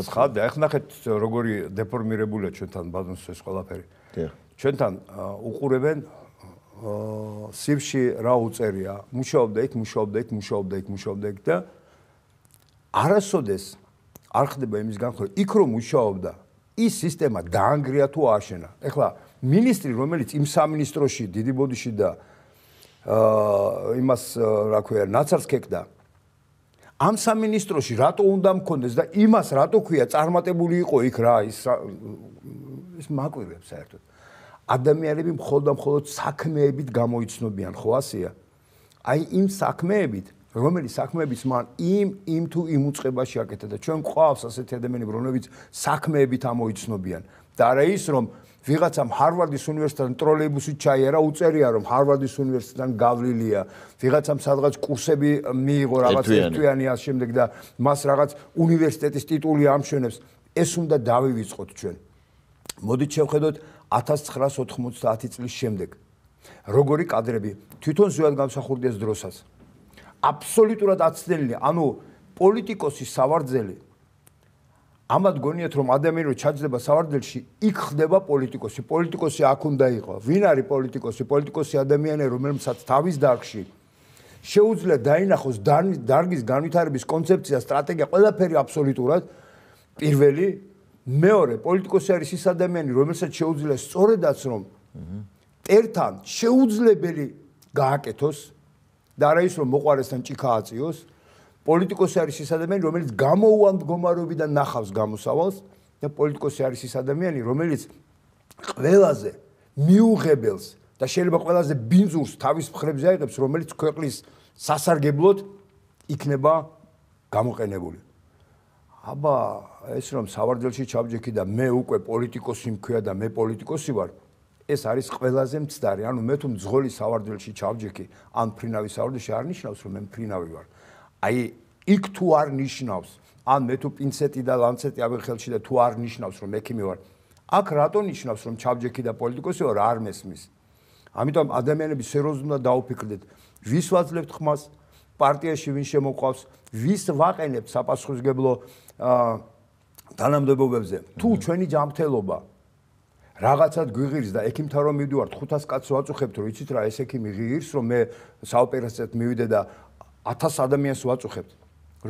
ხადა, ახ ნახეთ როგორი დეფორმირებულია ჩვენთან ბაზონს ეს ყველაფერი. დიახ. ჩვენთან უყურებენ აა სიმში რა უწერია. მუშაობდა იქ, მუშაობდა იქ, მუშაობდა იქ, მუშაობდა იქ და არასოდეს არ ხდება იმის განხორ, იქ რომ მუშაობდა, ის სისტემა დაანგრია თუ აშენა. ეხლა მინისტრი რომელიც იმ სამინისტროში დიდი ბოდიში და აა იმას რა ქვია, ნაცარს ქეკდა, ამ სამინისტროში რატო უნდა მქონდეს და იმას რატო ქვია წარმატებული იყო იქ რა ის ეს მაკვირებს საერთოდ ადამიანები მხოლოდ და მხოლოდ საქმეებით გამოიცნობიან ხო ასეა აი იმ საქმეებით რომელიც საქმეებს მან იმ იმ თუ იმ უწებაში აკეთა და ჩვენ ყავს ასეთი ადამიანები რომლებიც საქმეებით ამოიცნობიან და არა ის რომ ვიღაცამ ჰარვარდის უნივერსიტეტიდან ტროლეიბუსით ჩაიარა უწერია რომ ჰარვარდის უნივერსიტეტიდან გავლილია ვიღაცამ სადღაც კურსები მიიღო რაღაც ერთვიანი ამ შემდეგ და მას რაღაც უნივერსიტეტის ტიტული ამშვენებს ეს უნდა დავივიწყოთ ჩვენ მოდით შევხედოთ 1990 წლის შემდეგ როგორი კადრები თვითონ ზუად გამსახურდეს დროსაც აბსოლუტურად აცდენილი, ანუ პოლიტიკოსის სავარძელი. ამათ გონიათ რომ ადამიანო ჩაძდება სავარძელში, იქ ხდება პოლიტიკოსი. პოლიტიკოსი აქ უნდა იყოს. ვინ არის პოლიტიკოსი? პოლიტიკოსი ადამიანია, რომელსაც თავის დარგში შეუძლია დაინახოს დარგის განვითარების კონცეფცია, სტრატეგია, ყველაფერი აბსოლუტურად პირველი მეორე პოლიტიკოსი არის ის ადამიანი, რომელსაც შეუძლია სწორედაც რომ ერთთან შეუძლებელი გააკეთოს და არა ის რომ მოყარესთან ჭიქა აწიოს პოლიტიკოსი არის ის ადამიანი რომელიც გამოუვალ მდგომარეობიდან ნახავს გამოსავალს და პოლიტიკოსი არის ის ადამიანი რომელიც ყველაზე მიუღებელს და შეიძლება ყველაზე ბინძურს თავის მხრებზე აიღებს რომელიც ქვეყნის სასარგებლოდ იქნება გამოყენებული აბა ეს რომ სავარძელში ჩაბჯექი და მე უკვე პოლიტიკოსი მქვია და მე პოლიტიკოსი ვარ ეს არის ყველაზე მცდარი. ანუ მე თუ მძღოლი სავარძელში ჩავჯექი, ან ფრინავი სავარძელში არ ნიშნავს, რომ მე ფრინავი ვარ. აი, იქ თუ არ ნიშნავს, ან მე თუ პინცეტი და ლანცეტი აღერ ხელში და თუ არ ნიშნავს, რომ ექიმი ვარ. აქ რატო ნიშნავს, რომ ჩავჯექი და პოლიტიკოსი ვარ? არ მესმის. ამიტომ ადამიანები სერიოზულად უნდა დაუფიქრდეთ, ვის ვაძლევთ ხმას პარტიაში ვინ შემოყვავს, ვის ვაყენებთ საპასუხისგებლო აა თანამდებობებზე. თუ ჩვენი ჯანმრთელობაა რაღაცად გვიღირს და ექიმთა რომ მივდივართ 500 კაცს ვაწუხებთ რომ იცით რა ეს ექიმი ღირს რომ მე საოპერაციოდ მივიდე და 1000 ადამიანს ვაწუხებთ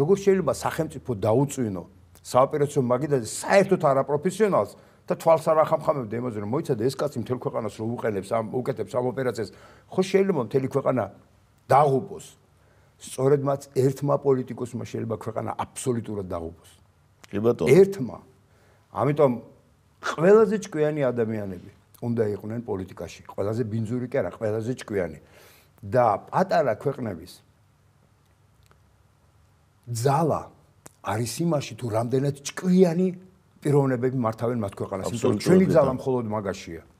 როგორ შეიძლება სახელმწიფო დაუწვინო საოპერაციო მაგიდაზე საერთოდ არაპროფესიონალს და თვალს არ ახამხამებდი იმაზე რომ მოიცადე ეს კაცი მთელ ქვეყანას რო უყენებს ამ უკეთებს ამ ოპერაციას ხო შეიძლება მთელი ქვეყანა დაღუპოს სწორედ მათ ერთმა პოლიტიკოსმა შეიძლება ქვეყანა აბსოლუტურად დაღუპოს კი ბატონო ერთმა ამიტომ ყველაზე ჭკვიანი ადამიანები უნდა იყვნენ პოლიტიკაში. ყველაზე ბინძური კი არა, ყველაზე ჭკვიანი. და პატარა ქვეყნების ზალა არის იმაში თუ რამდენად ჭკვიანი პიროვნებები მართავენ მათ ქვეყანას. იმიტომ რომ ჩვენი ზალა მხოლოდ მაგაშია.